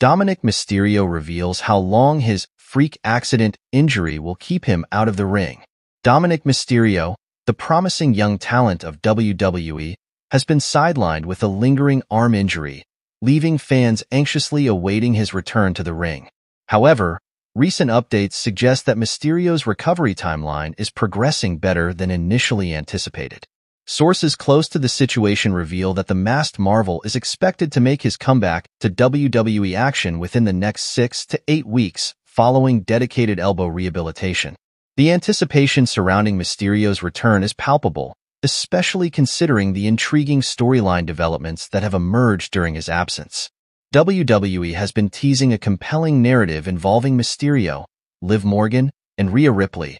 Dominic Mysterio reveals how long his freak accident injury will keep him out of the ring. Dominic Mysterio, the promising young talent of WWE, has been sidelined with a lingering arm injury, leaving fans anxiously awaiting his return to the ring. However, recent updates suggest that Mysterio's recovery timeline is progressing better than initially anticipated. Sources close to the situation reveal that the masked Marvel is expected to make his comeback to WWE action within the next six to eight weeks following dedicated elbow rehabilitation. The anticipation surrounding Mysterio's return is palpable, especially considering the intriguing storyline developments that have emerged during his absence. WWE has been teasing a compelling narrative involving Mysterio, Liv Morgan, and Rhea Ripley,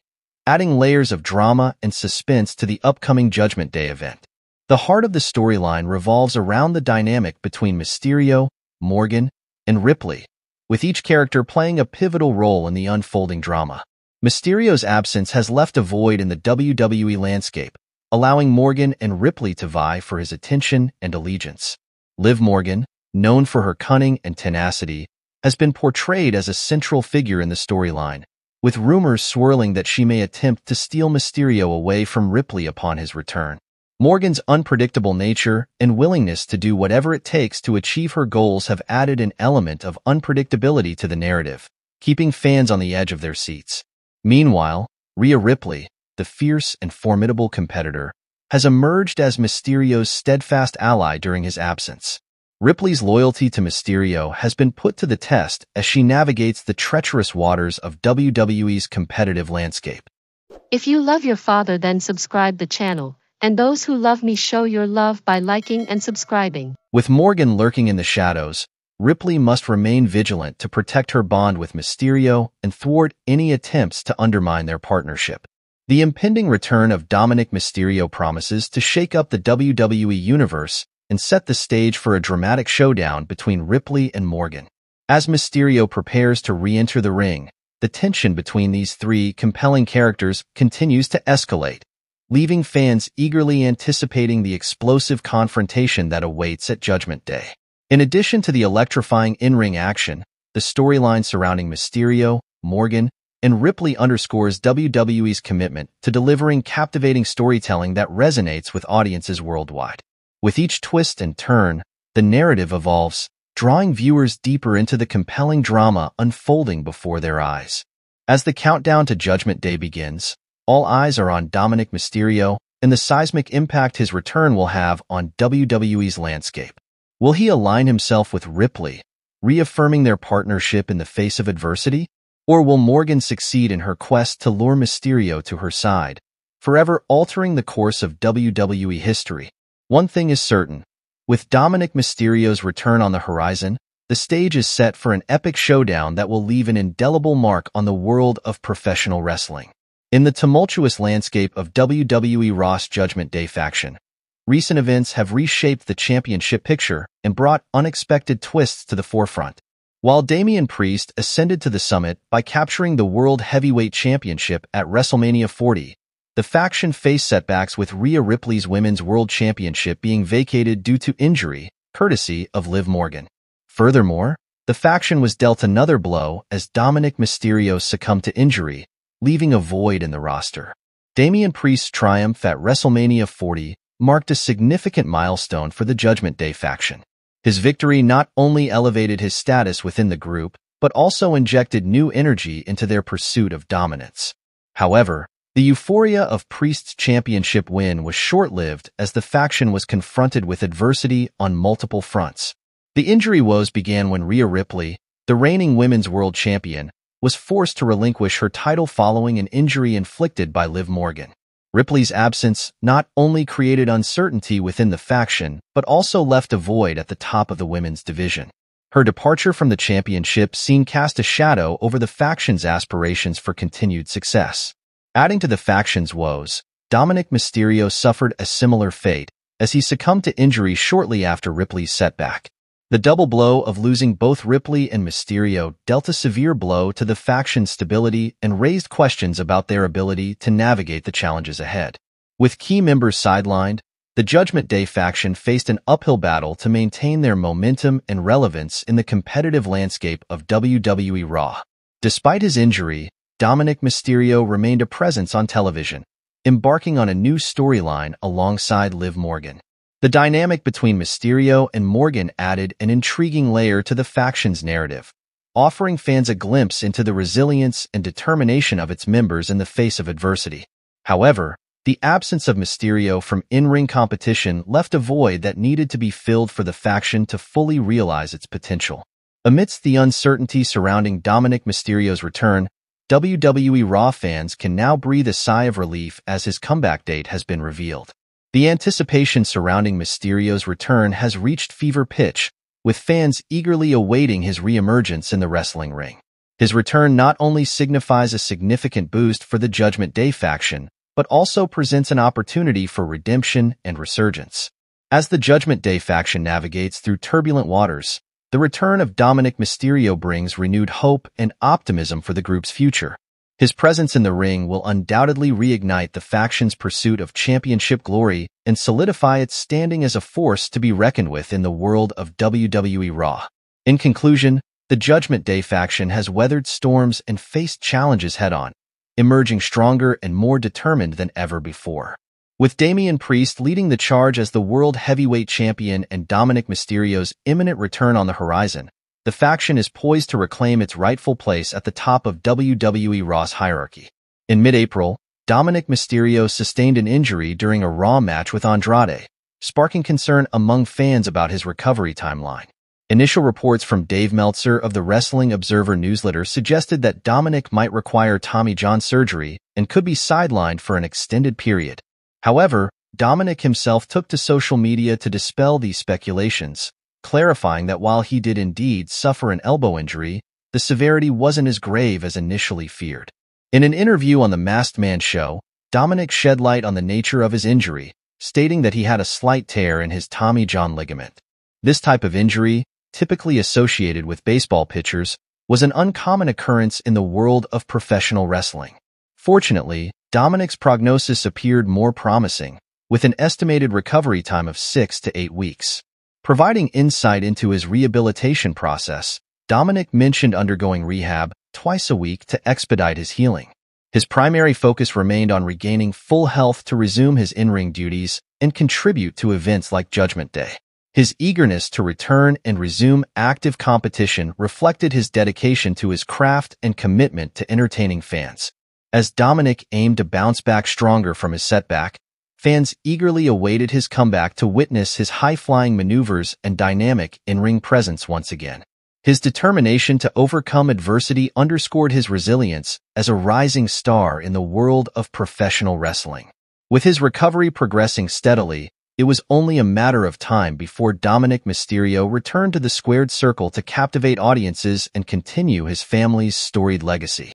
adding layers of drama and suspense to the upcoming Judgment Day event. The heart of the storyline revolves around the dynamic between Mysterio, Morgan, and Ripley, with each character playing a pivotal role in the unfolding drama. Mysterio's absence has left a void in the WWE landscape, allowing Morgan and Ripley to vie for his attention and allegiance. Liv Morgan, known for her cunning and tenacity, has been portrayed as a central figure in the storyline, with rumors swirling that she may attempt to steal Mysterio away from Ripley upon his return. Morgan's unpredictable nature and willingness to do whatever it takes to achieve her goals have added an element of unpredictability to the narrative, keeping fans on the edge of their seats. Meanwhile, Rhea Ripley, the fierce and formidable competitor, has emerged as Mysterio's steadfast ally during his absence. Ripley's loyalty to Mysterio has been put to the test as she navigates the treacherous waters of WWE's competitive landscape. If you love your father then subscribe the channel, and those who love me show your love by liking and subscribing. With Morgan lurking in the shadows, Ripley must remain vigilant to protect her bond with Mysterio and thwart any attempts to undermine their partnership. The impending return of Dominic Mysterio promises to shake up the WWE universe and set the stage for a dramatic showdown between Ripley and Morgan. As Mysterio prepares to re-enter the ring, the tension between these three compelling characters continues to escalate, leaving fans eagerly anticipating the explosive confrontation that awaits at Judgment Day. In addition to the electrifying in-ring action, the storyline surrounding Mysterio, Morgan, and Ripley underscores WWE's commitment to delivering captivating storytelling that resonates with audiences worldwide. With each twist and turn, the narrative evolves, drawing viewers deeper into the compelling drama unfolding before their eyes. As the countdown to Judgment Day begins, all eyes are on Dominic Mysterio and the seismic impact his return will have on WWE's landscape. Will he align himself with Ripley, reaffirming their partnership in the face of adversity? Or will Morgan succeed in her quest to lure Mysterio to her side, forever altering the course of WWE history? One thing is certain. With Dominic Mysterio's return on the horizon, the stage is set for an epic showdown that will leave an indelible mark on the world of professional wrestling. In the tumultuous landscape of WWE Ross Judgment Day faction, recent events have reshaped the championship picture and brought unexpected twists to the forefront. While Damian Priest ascended to the summit by capturing the World Heavyweight Championship at WrestleMania 40, the faction faced setbacks with Rhea Ripley's Women's World Championship being vacated due to injury, courtesy of Liv Morgan. Furthermore, the faction was dealt another blow as Dominic Mysterio succumbed to injury, leaving a void in the roster. Damian Priest's triumph at WrestleMania 40 marked a significant milestone for the Judgment Day faction. His victory not only elevated his status within the group, but also injected new energy into their pursuit of dominance. However, the euphoria of Priest's championship win was short-lived as the faction was confronted with adversity on multiple fronts. The injury woes began when Rhea Ripley, the reigning women's world champion, was forced to relinquish her title following an injury inflicted by Liv Morgan. Ripley's absence not only created uncertainty within the faction, but also left a void at the top of the women's division. Her departure from the championship seemed cast a shadow over the faction's aspirations for continued success. Adding to the faction's woes, Dominic Mysterio suffered a similar fate as he succumbed to injury shortly after Ripley's setback. The double blow of losing both Ripley and Mysterio dealt a severe blow to the faction's stability and raised questions about their ability to navigate the challenges ahead. With key members sidelined, the Judgment Day faction faced an uphill battle to maintain their momentum and relevance in the competitive landscape of WWE Raw. Despite his injury, Dominic Mysterio remained a presence on television, embarking on a new storyline alongside Liv Morgan. The dynamic between Mysterio and Morgan added an intriguing layer to the faction's narrative, offering fans a glimpse into the resilience and determination of its members in the face of adversity. However, the absence of Mysterio from in-ring competition left a void that needed to be filled for the faction to fully realize its potential. Amidst the uncertainty surrounding Dominic Mysterio's return, WWE Raw fans can now breathe a sigh of relief as his comeback date has been revealed. The anticipation surrounding Mysterio's return has reached fever pitch, with fans eagerly awaiting his reemergence in the wrestling ring. His return not only signifies a significant boost for the Judgment Day faction, but also presents an opportunity for redemption and resurgence. As the Judgment Day faction navigates through turbulent waters, the return of Dominic Mysterio brings renewed hope and optimism for the group's future. His presence in the ring will undoubtedly reignite the faction's pursuit of championship glory and solidify its standing as a force to be reckoned with in the world of WWE Raw. In conclusion, the Judgment Day faction has weathered storms and faced challenges head-on, emerging stronger and more determined than ever before. With Damian Priest leading the charge as the world heavyweight champion and Dominic Mysterio's imminent return on the horizon, the faction is poised to reclaim its rightful place at the top of WWE Raw's hierarchy. In mid-April, Dominic Mysterio sustained an injury during a Raw match with Andrade, sparking concern among fans about his recovery timeline. Initial reports from Dave Meltzer of the Wrestling Observer newsletter suggested that Dominic might require Tommy John surgery and could be sidelined for an extended period. However, Dominic himself took to social media to dispel these speculations, clarifying that while he did indeed suffer an elbow injury, the severity wasn't as grave as initially feared. In an interview on The Masked Man show, Dominic shed light on the nature of his injury, stating that he had a slight tear in his Tommy John ligament. This type of injury, typically associated with baseball pitchers, was an uncommon occurrence in the world of professional wrestling. Fortunately, Dominic's prognosis appeared more promising, with an estimated recovery time of six to eight weeks. Providing insight into his rehabilitation process, Dominic mentioned undergoing rehab twice a week to expedite his healing. His primary focus remained on regaining full health to resume his in-ring duties and contribute to events like Judgment Day. His eagerness to return and resume active competition reflected his dedication to his craft and commitment to entertaining fans. As Dominic aimed to bounce back stronger from his setback, fans eagerly awaited his comeback to witness his high-flying maneuvers and dynamic in-ring presence once again. His determination to overcome adversity underscored his resilience as a rising star in the world of professional wrestling. With his recovery progressing steadily, it was only a matter of time before Dominic Mysterio returned to the squared circle to captivate audiences and continue his family's storied legacy.